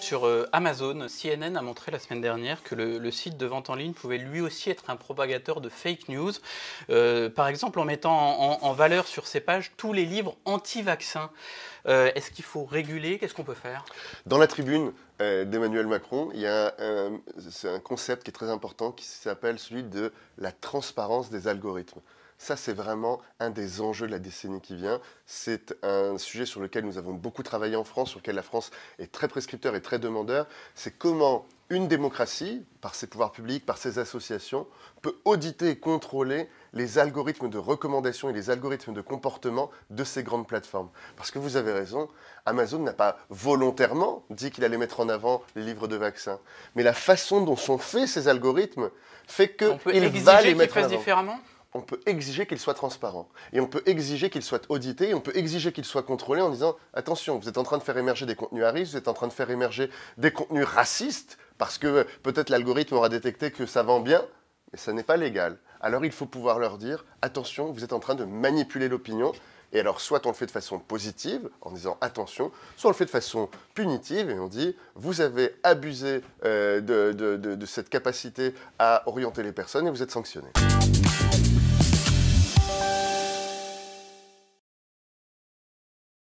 Sur euh, Amazon, CNN a montré la semaine dernière que le, site de vente en ligne pouvait lui aussi être un propagateur de fake news, euh, par exemple en mettant en, valeur sur ses pages tous les livres anti-vaccins. Euh, est-ce qu'il faut réguler Qu'est-ce qu'on peut faire Dans la tribune, euh, d'Emmanuel Macron, il y a un, un, concept qui est très important qui s'appelle celui de la transparence des algorithmes. Ça, c'est vraiment un des enjeux de la décennie qui vient. C'est un sujet sur lequel nous avons beaucoup travaillé en France, sur lequel la France est très prescripteur et très demandeur. C'est comment une démocratie, par ses pouvoirs publics, par ses associations, peut auditer et contrôler les algorithmes de recommandation et les algorithmes de comportement de ces grandes plateformes. Parce que vous avez raison, Amazon n'a pas volontairement dit qu'il allait mettre en avant les livres de vaccins. Mais la façon dont sont faits ces algorithmes fait qu'il va les mettre en avant. Différemment on peut exiger qu'ils soient transparents. Et on peut exiger qu'ils soient audités. et on peut exiger qu'ils soient contrôlés en disant attention, vous êtes en train de faire émerger des contenus à risque, vous êtes en train de faire émerger des contenus racistes, parce que euh, peut-être l'algorithme aura détecté que ça vend bien, mais ça n'est pas légal alors il faut pouvoir leur dire attention, vous êtes en train de manipuler l'opinion. Et alors, soit on le fait de façon positive, en disant attention, soit on le fait de façon punitive, et on dit vous avez abusé euh, de, de, cette capacité à orienter les personnes et vous êtes sanctionné.